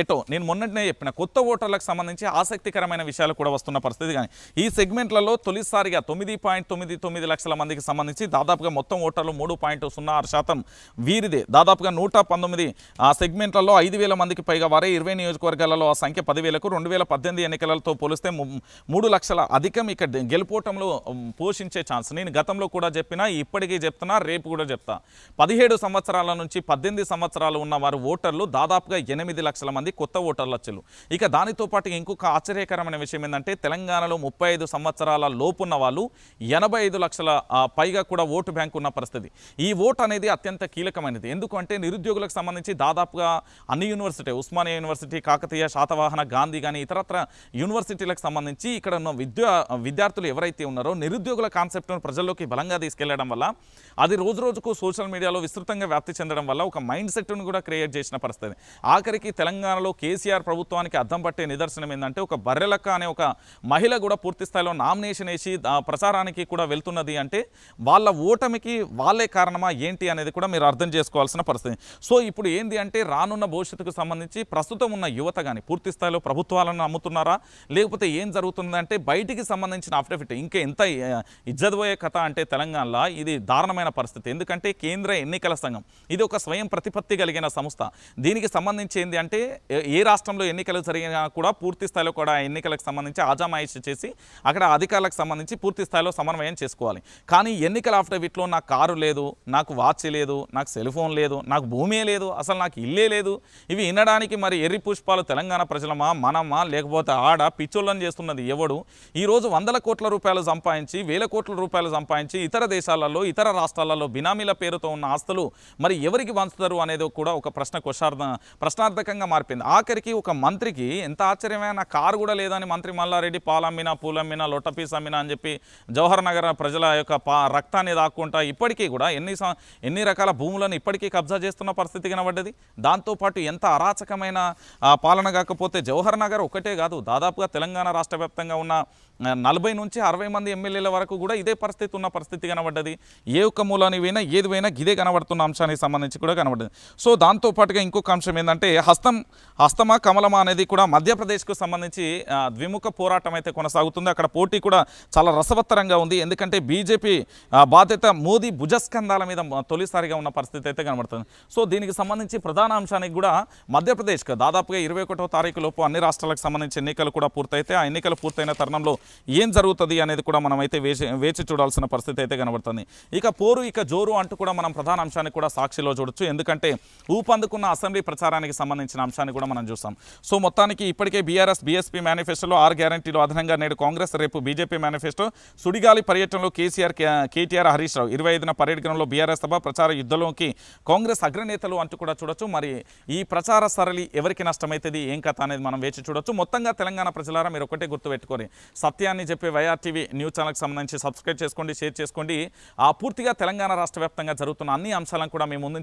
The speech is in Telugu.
ఎటో నేను మొన్నటినే చెప్పిన కొత్త ఓటర్లకు సంబంధించి ఆసక్తికరమైన విషయాలు కూడా వస్తున్న పరిస్థితి కానీ ఈ సెగ్మెంట్లలో తొలిసారిగా తొమ్మిది పాయింట్ తొమ్మిది తొమ్మిది లక్షల మందికి సంబంధించి దాదాపుగా మొత్తం ఓటర్లు మూడు పాయింట్ శాతం వీరిదే దాదాపుగా నూట పంతొమ్మిది ఆ సెగ్మెంట్లలో ఐదు వేల మందికి పైగా వారే ఇరవై నియోజకవర్గాలలో ఆ సంఖ్య పదివేలకు రెండు వేల పద్దెనిమిది ఎన్నికలతో పోలిస్తే మూడు లక్షల అధికం ఇక్కడ గెలుపోవటంలో పోషించే ఛాన్స్ నేను గతంలో కూడా చెప్పినా ఇప్పటికీ చెప్తున్నా రేపు కూడా చెప్తా పదిహేడు సంవత్సరాల నుంచి పద్దెనిమిది సంవత్సరాలు ఉన్న వారు ఓటర్లు దాదాపుగా ఎనిమిది లక్షల మంది కొత్త ఓటర్ల వచ్చారు ఇక దానితో పాటు ఇంకొక ఆశ్చర్యకరమైన విషయం ఏంటంటే తెలంగాణలో ముప్పై సంవత్సరాల లోపున్న వాళ్ళు ఎనభై లక్షల పైగా కూడా ఓటు బ్యాంకు ఉన్న పరిస్థితి ఈ ఓటు అనేది అత్యంత కీలకమైనది ఎందుకంటే నిరుద్యోగులకు సంబంధించి దాదాపుగా అన్ని యూనివర్సిటీ ఉస్మానియా యూనివర్సిటీ కాకతీయ శాతవాహన గాంధీ కానీ ఇతరత్ర యూనివర్సిటీలకు సంబంధించి ఇక్కడ ఉన్న విద్యా విద్యార్థులు ఎవరైతే ఉన్నారో నిరుద్యోగుల కాన్సెప్ట్ను ప్రజల్లోకి బలంగా తీసుకెళ్లడం వల్ల అది రోజు రోజుకు సోషల్ మీడియాలో విస్తృతంగా వ్యాప్తి చెందడం వల్ల ఒక మైండ్ సెట్ను కూడా క్రియేట్ చేసిన పరిస్థితి ఆఖరికి తెలంగాణలో కేసీఆర్ ప్రభుత్వానికి అద్దం పట్టే నిదర్శనం ఏంటంటే ఒక బర్రెలక్క అనే ఒక మహిళ కూడా పూర్తి స్థాయిలో నామినేషన్ వేసి ప్రసారానికి కూడా వెళ్తున్నది అంటే వాళ్ళ ఓటమికి వాళ్ళే కారణమా ఏంటి అనేది కూడా మీరు అర్థం చేసుకోవాల్సిన పరిస్థితి సో ఇప్పుడు ఏంది అంటే రానున్న భవిష్యత్తుకు సంబంధించి ప్రస్తుతం ఉన్న యువత కానీ పూర్తి స్థాయిలో ప్రభుత్వాలను నమ్ముతున్నారా లేకపోతే ఏం జరుగుతుందంటే బయటికి సంబంధించిన అఫిడవిట్ ఇంకా ఎంత ఇజ్జదబోయే కథ అంటే తెలంగాణలో ఇది దారుణమైన పరిస్థితి ఎందుకంటే కేంద్ర ఎన్నికల సంఘం ఇది ఒక స్వయం ప్రతిపత్తి కలిగిన సంస్థ దీనికి సంబంధించి ఏంటి అంటే అంటే ఏ రాష్ట్రంలో ఎన్నికలు జరిగినా కూడా పూర్తి స్థాయిలో కూడా ఎన్నికలకు సంబంధించి ఆజామాయిషి చేసి అక్కడ అధికారులకు సంబంధించి పూర్తి స్థాయిలో సమన్వయం చేసుకోవాలి కానీ ఎన్నికల అఫిడవిట్లో నాకు కారు లేదు నాకు వాచ్ లేదు నాకు సెల్ ఫోన్ లేదు నాకు భూమే లేదు అసలు నాకు ఇల్లే లేదు ఇవి వినడానికి మరి ఎర్రి పుష్పాలు తెలంగాణ ప్రజలమా మనమా లేకపోతే ఆడ పిచ్చోళ్ళని చేస్తున్నది ఎవడు ఈరోజు వందల కోట్ల రూపాయలు సంపాదించి వేల కోట్ల రూపాయలు సంపాదించి ఇతర దేశాలలో ఇతర రాష్ట్రాలలో బినామీల పేరుతో ఉన్న ఆస్తులు మరి ఎవరికి వంచుతారు అనేది కూడా ఒక ప్రశ్న క్వశ్చార్థ ప్రశ్నార్థకంగా విపరీతంగా మారిపోయింది ఆఖరికి ఒక మంత్రికి ఎంత ఆశ్చర్యమైన కారు కూడా లేదని మంత్రి మల్లారెడ్డి పాలమ్మినా పూలమ్మినా లొట్టపీస్ అమ్మినా అని చెప్పి జవహర్ నగర్ ప్రజల యొక్క పా రక్తాన్ని దాక్కుంటా ఇప్పటికీ కూడా ఎన్ని ఎన్ని రకాల భూములను ఇప్పటికీ కబ్జా చేస్తున్న పరిస్థితి కనబడ్డది దాంతోపాటు ఎంత అరాచకమైన పాలన కాకపోతే జవహర్ నగర్ ఒకటే కాదు దాదాపుగా తెలంగాణ రాష్ట్ర ఉన్న నలభై నుంచి అరవై మంది ఎమ్మెల్యేల వరకు కూడా ఇదే పరిస్థితి ఉన్న పరిస్థితి కనబడ్డది ఏ ఒక్క మూలానివైనా ఏదివైనా ఇదే కనబడుతున్న అంశానికి సంబంధించి కూడా కనబడ్డది సో దాంతోపాటుగా ఇంకొక అంశం ఏంటంటే హస్తం హస్తమా కమలమా అనేది కూడా మధ్యప్రదేశ్కు సంబంధించి ద్విముఖ పోరాటం అయితే కొనసాగుతుంది అక్కడ పోటీ కూడా చాలా రసవత్తరంగా ఉంది ఎందుకంటే బీజేపీ బాధ్యత మోదీ భుజస్కంధాల మీద తొలిసారిగా ఉన్న పరిస్థితి అయితే కనబడుతుంది సో దీనికి సంబంధించి ప్రధాన అంశానికి కూడా మధ్యప్రదేశ్కు దాదాపుగా ఇరవై ఒకటో తారీఖు లోపు అన్ని రాష్ట్రాలకు సంబంధించి ఎన్నికలు కూడా పూర్తయితే ఆ ఎన్నికలు పూర్తయిన తరుణంలో ఏం జరుగుతుంది అనేది కూడా మనమైతే వేచి వేచి చూడాల్సిన పరిస్థితి అయితే కనబడుతుంది ఇక పోరు ఇక జోరు అంటూ కూడా మనం ప్రధాన అంశాన్ని కూడా సాక్షిలో చూడొచ్చు ఎందుకంటే ఊపందుకున్న అసెంబ్లీ ప్రచారానికి సంబంధించిన అంశాన్ని కూడా మనం చూస్తాం సో మొత్తానికి ఇప్పటికే బీఆర్ఎస్ బీఎస్పీ మేనిఫెస్టోలో ఆర్ గ్యారంటీలో అదనంగా నేడు కాంగ్రెస్ రేపు బీజేపీ మేనిఫెస్టో సుడిగాలి పర్యటనలో కేసీఆర్ కేటీఆర్ హరీష్ రావు ఇరవై ఐదున పర్యటనలో బీఆర్ఎస్ సభ ప్రచార యుద్ధంలోకి కాంగ్రెస్ అగ్రనేతలు అంటూ కూడా చూడొచ్చు మరి ఈ ప్రచార సరళి ఎవరికి నష్టమైతుంది ఏం కథ అనేది మనం వేచి చూడొచ్చు మొత్తంగా తెలంగాణ ప్రజలారా మీరు ఒకటే గుర్తుపెట్టుకొని సత్యాన్ని చెప్పే వైఆర్టీవీ న్యూస్ ఛానల్కి సంబంధించి సబ్స్క్రైబ్ చేసుకోండి షేర్ చేసుకోండి ఆ పూర్తిగా తెలంగాణ రాష్ట్ర జరుగుతున్న అన్ని అంశాలను కూడా మేము ముందు